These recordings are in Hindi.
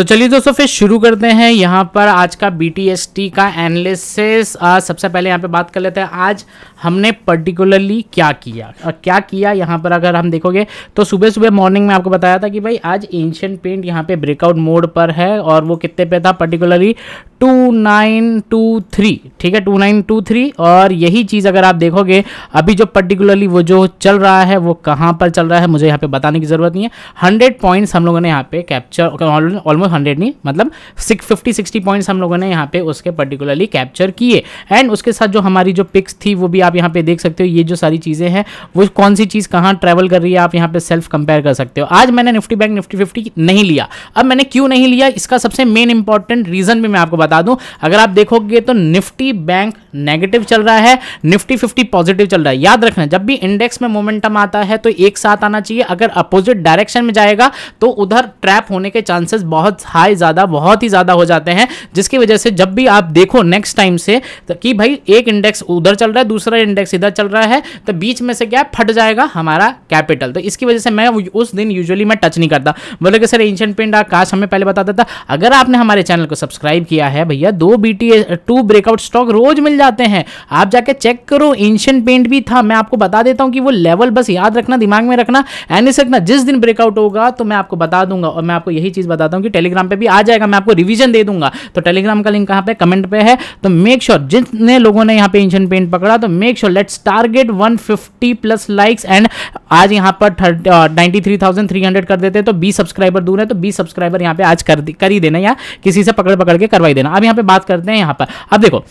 तो चलिए दोस्तों फिर शुरू करते हैं यहाँ पर आज का बी का एनालिसिस सबसे पहले यहाँ पे बात कर लेते हैं आज हमने पर्टिकुलरली क्या किया और क्या किया यहाँ पर अगर हम देखोगे तो सुबह सुबह मॉर्निंग में आपको बताया था कि भाई आज एंशियन पेंट यहाँ पे ब्रेकआउट मोड पर है और वो कितने पे था particularly two nine two three ठीक है टू नाइन टू थ्री और यही चीज़ अगर आप देखोगे अभी जो पर्टिकुलरली वो जो चल रहा है वो कहाँ पर चल रहा है मुझे यहाँ पे बताने की ज़रूरत नहीं है हंड्रेड पॉइंट्स हम लोगों ने यहाँ पे कैप्चर ऑलमोस्ट हंड्रेड नहीं मतलब सिक्स फिफ्टी सिक्सटी पॉइंट्स हम लोगों ने यहाँ पे उसके पर्टिकुलरली कैप्चर किए एंड उसके साथ जो हमारी जो पिक्स थी वो भी आप यहाँ पे देख सकते हो ये जो सारी चीज़ें हैं वो कौन सी चीज़ कहाँ ट्रैवल कर रही है आप यहाँ पे सेल्फ कंपेयर कर सकते हो आज मैंने निफ्टी बैंक निफ्टी फिफ्टी नहीं लिया अब मैंने क्यों नहीं लिया इसका सबसे मेन इंपॉर्टेंट रीज़न भी मैं आपको बता दूँ अगर आप देखोगे तो निफ्टी बैंक नेगेटिव चल रहा है निफ्टी फिफ्टी पॉजिटिव चल रहा है याद रखना जब भी इंडेक्स में मोमेंटम आता है तो एक साथ आना चाहिए अगर अपोजिट डायरेक्शन में जाएगा तो उधर ट्रैप होने के चांसेस बहुत बहुत हाई ज़्यादा बहुत ही ज़्यादा हो जाते हैं जिसकी वजह से जब भी आप देखो नेक्स्ट टाइम से तो कि भाई एक इंडेक्स उधर चल रहा है दूसरा इंडेक्स इधर चल रहा है तो बीच में से क्या फट जाएगा हमारा कैपिटल तो इसकी वजह से मैं उस दिन यूजली मैं टच नहीं करता बोले कि सर एंशियन पेंट काश हमें पहले बता देता अगर आपने हमारे चैनल को सब्सक्राइब किया है भैया दो B T two breakout stock रोज मिल जाते हैं आप जाके चेक करो एंशियन पेंट भी था मैं आपको बता देता हूँ कि वो लेवल बस याद रखना दिमाग में रखना एनिस रखना जिस दिन ब्रेकआउट होगा तो मैं आपको बता दूंगा और मैं आपको यही चीज़ बताता हूँ कि टेलीग्राम पे भी आ जाएगा मैं आपको रिवीजन दे दूंगा तो टेलीग्राम का लिंक कहां पे कमेंट पे है तो मेक श्योर जितने लोगों ने यहां पे इंशन पेंट पकड़ा तो make sure let's target 150 plus likes and आज यहां पर नाइनटी uh, कर देते तो बीस सब्सक्राइबर दूर है तो बीस सब्सक्राइबर यहां पर आज कर, ही देना या किसी से पकड़ पकड़ के करवाई देना अब यहां पर बात करते हैं यहां पर अब देखो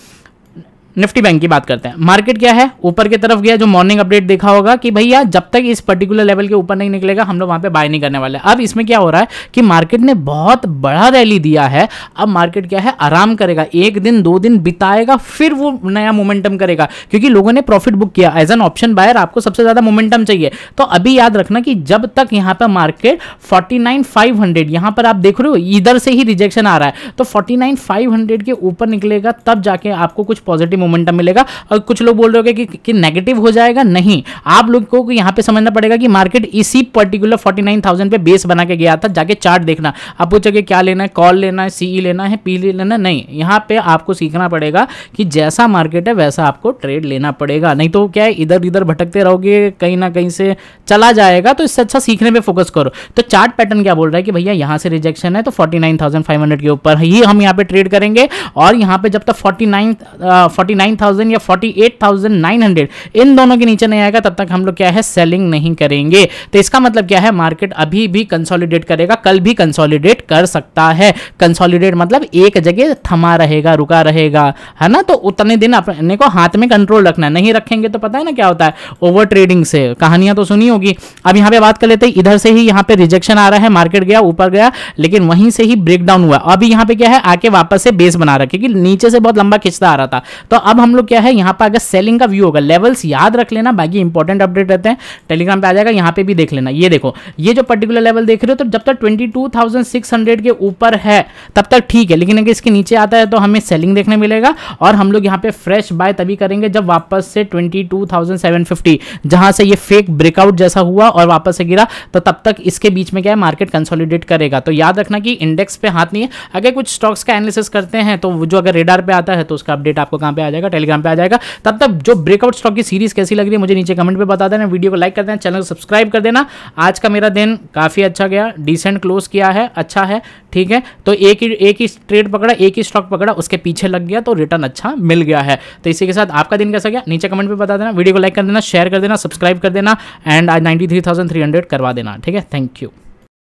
निफ्टी बैंक की बात करते हैं मार्केट क्या है ऊपर की तरफ गया जो मॉर्निंग अपडेट देखा होगा कि भैया जब तक इस पर्टिकुलर लेवल के ऊपर नहीं निकलेगा हम लोग वहां पे बाय नहीं करने वाले अब इसमें क्या हो रहा है कि मार्केट ने बहुत बड़ा रैली दिया है अब मार्केट क्या है आराम करेगा एक दिन दो दिन बिताएगा फिर वो नया मोमेंटम करेगा क्योंकि लोगों ने प्रॉफिट बुक किया एज एन ऑप्शन बायर आपको सबसे ज्यादा मोमेंटम चाहिए तो अभी याद रखना कि जब तक यहाँ पर market forty nine five hundred यहाँ पर आप देख रहे हो इधर से ही रिजेक्शन आ रहा है तो फोर्टी नाइन फाइव हंड्रेड के ऊपर निकलेगा तब जाके आपको कुछ पॉजिटिव मोमेंटम मिलेगा और कुछ लोग बोल रहे हो कि, कि नेगेटिव हो जाएगा नहीं आप लोग को यहाँ पे समझना पड़ेगा कि मार्केट इसी पर्टिकुलर फोर्टी नाइन थाउजेंड पे बेस बना के गया था जाके चार्ट देखना आप पूछोगे क्या लेना है कॉल लेना है सीई e लेना है पी लेना नहीं यहाँ पे आपको सीखना पड़ेगा कि जैसा मार्केट है वैसा आपको ट्रेड लेना पड़ेगा नहीं तो क्या है इधर इधर भटकते रहोगे कहीं ना कहीं से चला जाएगा तो इससे अच्छा सीखने पर फोकस करो तो चार्ट पैटर्न क्या बोल रहा है कि भैया यहाँ से रिजेक्शन है तो 49,500 के ऊपर ही हम यहाँ पे ट्रेड करेंगे और यहाँ पे जब तक 49 uh, 49,000 या 48,900 इन दोनों के नीचे नहीं आएगा तब तक हम लोग क्या है सेलिंग नहीं करेंगे तो इसका मतलब क्या है मार्केट अभी भी कंसोलिडेट करेगा कल भी कंसोलिडेट कर सकता है कंसोलिडेट मतलब एक जगह थमा रहेगा रुका रहेगा है ना तो उतने दिन अपने को हाथ में कंट्रोल रखना नहीं रखेंगे तो पता है ना क्या होता है ओवर ट्रेडिंग से कहानियां तो सुनी होगी अब यहां पर बात कर लेते हैं इधर से ही यहां पर रिजेक्शन आ रहा है मार्केट गया ऊपर गया लेकिन वहीं से ही ब्रेकडाउन हुआ अभी यहां पर क्या है आके वापस से बेस बना रहा क्योंकि नीचे से बहुत लंबा खिंचता आ रहा था तो तो अब हम लोग क्या है यहाँ पर अगर सेलिंग का व्यू होगा लेवल्स याद रख लेना बाकी इंपॉर्टेंट अपडेट रहते हैं टेलीग्राम पे आ जाएगा यहाँ पे भी देख लेना ये देखो ये जो पर्टिकुलर लेवल देख रहे हो तो जब तक 22,600 के ऊपर है तब तक ठीक है लेकिन अगर इसके नीचे आता है तो हमें सेलिंग देखने मिलेगा और हम लोग यहाँ पे फ्रेश बाय तभी करेंगे जब वापस से 22,750 जहां से ये फेक ब्रेकआउट जैसा हुआ और वापस से गिरा तो तब तक इसके बीच में क्या है मार्केट कंसोलिडेट करेगा तो याद रखना कि इंडेक्स पे हाथ नहीं है अगर कुछ स्टॉक्स का एनालिसिस करते हैं तो जो अगर रेडार पे आता है तो उसका अपडेट आपको कहाँ पे आ जाएगा टेलीग्राम पे आ जाएगा तब तक जो ब्रेकआउट स्टॉक की सीरीज कैसी लग रही है मुझे नीचे कमेंट पे बता देना वीडियो को लाइक कर देना चैनल को सब्सक्राइब कर देना आज का मेरा दिन काफ़ी अच्छा गया डिसेंट क्लोज किया है अच्छा है ठीक है तो एक ही एक ही ट्रेड पकड़ा एक ही स्टॉक पकड़ा उसके पीछे लग गया तो रिटर्न अच्छा मिल गया है तो इसी के साथ आपका दिन कैसा गया नीचे कमेंट पर बता देना वीडियो को लाइक कर देना शेयर कर देना सब्सक्राइब कर देना एंड आज नाइन्टी करवा देना ठीक है थैंक यू